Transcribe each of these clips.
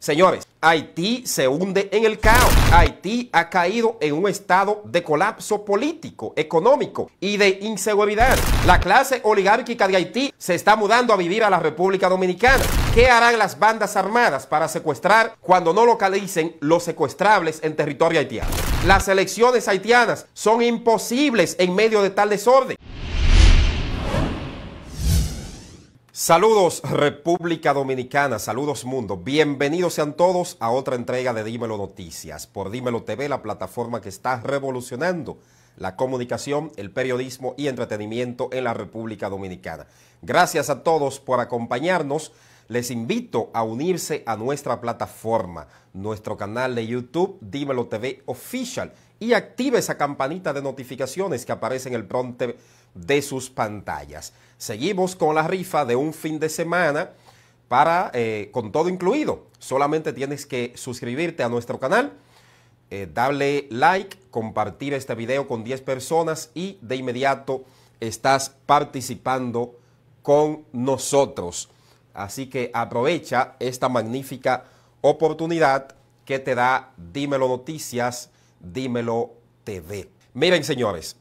Señores, Haití se hunde en el caos. Haití ha caído en un estado de colapso político, económico y de inseguridad. La clase oligárquica de Haití se está mudando a vivir a la República Dominicana. ¿Qué harán las bandas armadas para secuestrar cuando no localicen los secuestrables en territorio haitiano? Las elecciones haitianas son imposibles en medio de tal desorden. Saludos República Dominicana, saludos mundo, bienvenidos sean todos a otra entrega de Dímelo Noticias por Dímelo TV, la plataforma que está revolucionando la comunicación, el periodismo y entretenimiento en la República Dominicana. Gracias a todos por acompañarnos les invito a unirse a nuestra plataforma, nuestro canal de YouTube, Dímelo TV Official, y active esa campanita de notificaciones que aparece en el pronto de sus pantallas. Seguimos con la rifa de un fin de semana para, eh, con todo incluido. Solamente tienes que suscribirte a nuestro canal. Eh, darle like, compartir este video con 10 personas y de inmediato estás participando con nosotros. Así que aprovecha esta magnífica oportunidad que te da Dímelo Noticias, Dímelo TV. Miren, señores,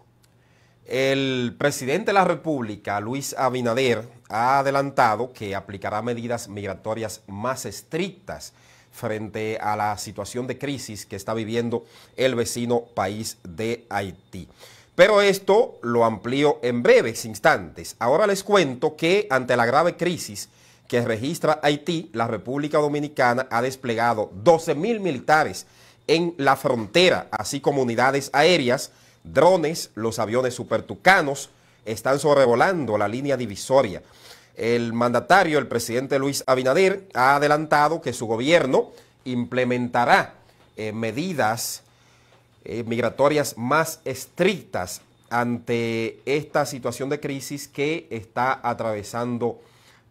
el presidente de la República, Luis Abinader, ha adelantado que aplicará medidas migratorias más estrictas frente a la situación de crisis que está viviendo el vecino país de Haití. Pero esto lo amplío en breves instantes. Ahora les cuento que ante la grave crisis que registra Haití, la República Dominicana ha desplegado 12 mil militares en la frontera, así como unidades aéreas, drones, los aviones supertucanos están sobrevolando la línea divisoria. El mandatario, el presidente Luis Abinader, ha adelantado que su gobierno implementará eh, medidas eh, migratorias más estrictas ante esta situación de crisis que está atravesando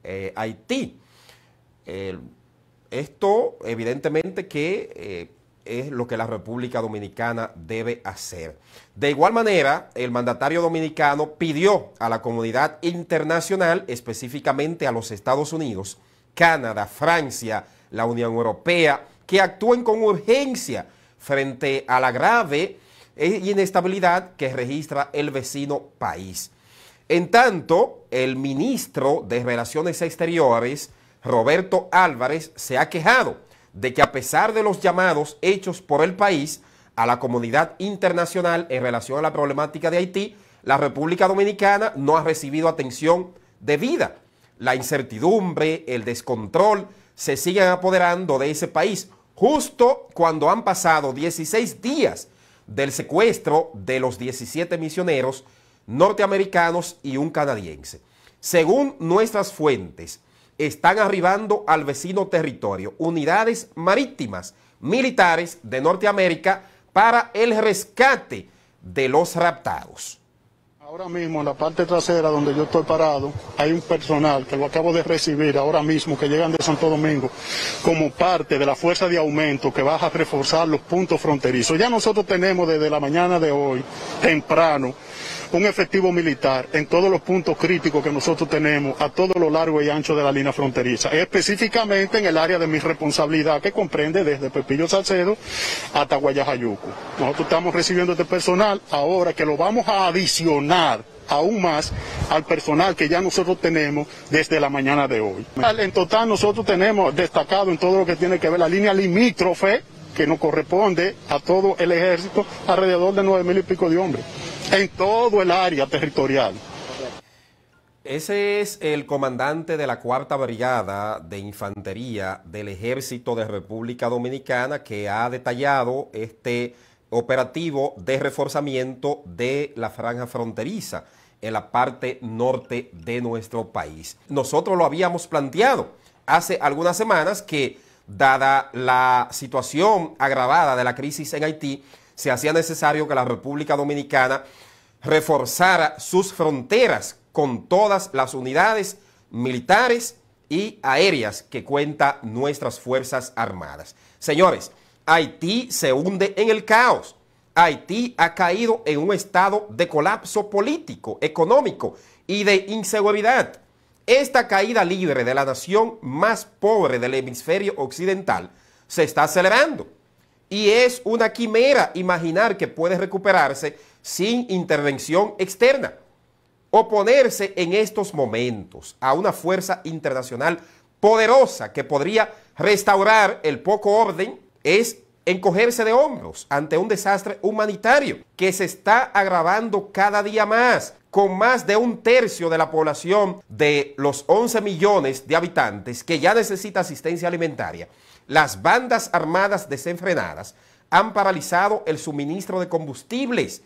eh, Haití. Eh, esto evidentemente que eh, es lo que la República Dominicana debe hacer. De igual manera, el mandatario dominicano pidió a la comunidad internacional, específicamente a los Estados Unidos, Canadá, Francia, la Unión Europea, que actúen con urgencia frente a la grave e inestabilidad que registra el vecino país. En tanto, el ministro de Relaciones Exteriores, Roberto Álvarez, se ha quejado de que a pesar de los llamados hechos por el país a la comunidad internacional en relación a la problemática de Haití, la República Dominicana no ha recibido atención debida. La incertidumbre, el descontrol se siguen apoderando de ese país justo cuando han pasado 16 días del secuestro de los 17 misioneros norteamericanos y un canadiense. Según nuestras fuentes, están arribando al vecino territorio unidades marítimas militares de Norteamérica para el rescate de los raptados. Ahora mismo en la parte trasera donde yo estoy parado hay un personal que lo acabo de recibir ahora mismo que llegan de Santo Domingo como parte de la fuerza de aumento que va a reforzar los puntos fronterizos. Ya nosotros tenemos desde la mañana de hoy, temprano, un efectivo militar en todos los puntos críticos que nosotros tenemos a todo lo largo y ancho de la línea fronteriza, específicamente en el área de mi responsabilidad que comprende desde Pepillo Salcedo hasta Guayajayuco. Nosotros estamos recibiendo este personal ahora que lo vamos a adicionar aún más al personal que ya nosotros tenemos desde la mañana de hoy. En total nosotros tenemos destacado en todo lo que tiene que ver la línea limítrofe que nos corresponde a todo el ejército alrededor de nueve mil y pico de hombres en todo el área territorial. Ese es el comandante de la Cuarta Brigada de Infantería del Ejército de República Dominicana que ha detallado este operativo de reforzamiento de la franja fronteriza en la parte norte de nuestro país. Nosotros lo habíamos planteado hace algunas semanas que, dada la situación agravada de la crisis en Haití, se hacía necesario que la República Dominicana reforzara sus fronteras con todas las unidades militares y aéreas que cuenta nuestras Fuerzas Armadas. Señores, Haití se hunde en el caos. Haití ha caído en un estado de colapso político, económico y de inseguridad. Esta caída libre de la nación más pobre del hemisferio occidental se está acelerando. Y es una quimera imaginar que puede recuperarse sin intervención externa. Oponerse en estos momentos a una fuerza internacional poderosa que podría restaurar el poco orden es encogerse de hombros ante un desastre humanitario que se está agravando cada día más, con más de un tercio de la población de los 11 millones de habitantes que ya necesita asistencia alimentaria. Las bandas armadas desenfrenadas han paralizado el suministro de combustibles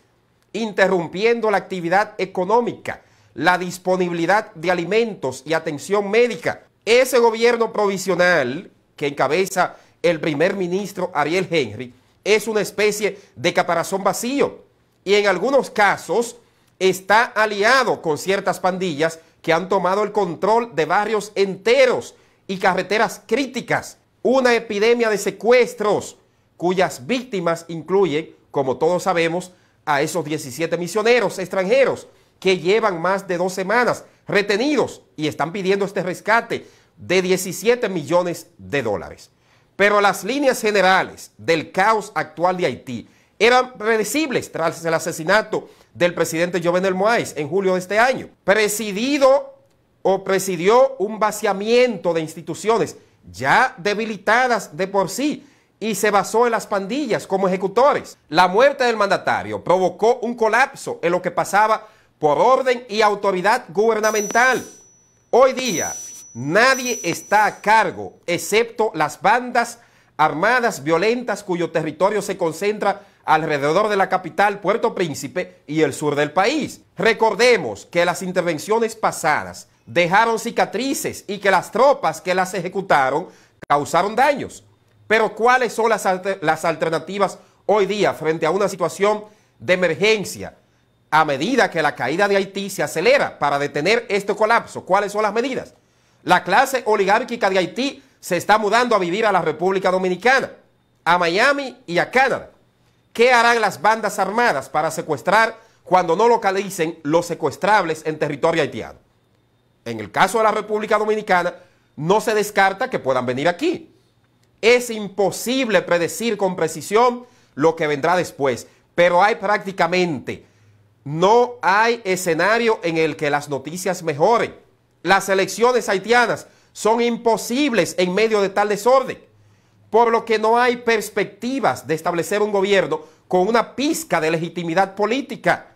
interrumpiendo la actividad económica, la disponibilidad de alimentos y atención médica. Ese gobierno provisional que encabeza el primer ministro Ariel Henry es una especie de caparazón vacío y en algunos casos está aliado con ciertas pandillas que han tomado el control de barrios enteros y carreteras críticas. Una epidemia de secuestros cuyas víctimas incluyen, como todos sabemos, a esos 17 misioneros extranjeros que llevan más de dos semanas retenidos y están pidiendo este rescate de 17 millones de dólares. Pero las líneas generales del caos actual de Haití eran predecibles tras el asesinato del presidente Jovenel Moïse en julio de este año. Presidido o presidió un vaciamiento de instituciones ya debilitadas de por sí y se basó en las pandillas como ejecutores. La muerte del mandatario provocó un colapso en lo que pasaba por orden y autoridad gubernamental. Hoy día nadie está a cargo excepto las bandas armadas violentas cuyo territorio se concentra alrededor de la capital Puerto Príncipe y el sur del país. Recordemos que las intervenciones pasadas dejaron cicatrices y que las tropas que las ejecutaron causaron daños. Pero ¿cuáles son las, alternativas hoy día frente a una situación de emergencia a medida que la caída de Haití se acelera para detener este colapso? ¿Cuáles son las medidas? La clase oligárquica de Haití se está mudando a vivir a la República Dominicana, a Miami y a Canadá. ¿Qué harán las bandas armadas para secuestrar cuando no localicen los secuestrables en territorio haitiano? En el caso de la República Dominicana, no se descarta que puedan venir aquí. Es imposible predecir con precisión lo que vendrá después, pero hay prácticamente, no hay escenario en el que las noticias mejoren. Las elecciones haitianas son imposibles en medio de tal desorden, por lo que no hay perspectivas de establecer un gobierno con una pizca de legitimidad política.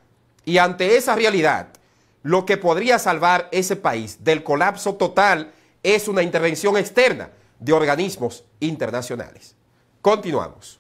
Y ante esa realidad, lo que podría salvar ese país del colapso total es una intervención externa de organismos internacionales. Continuamos.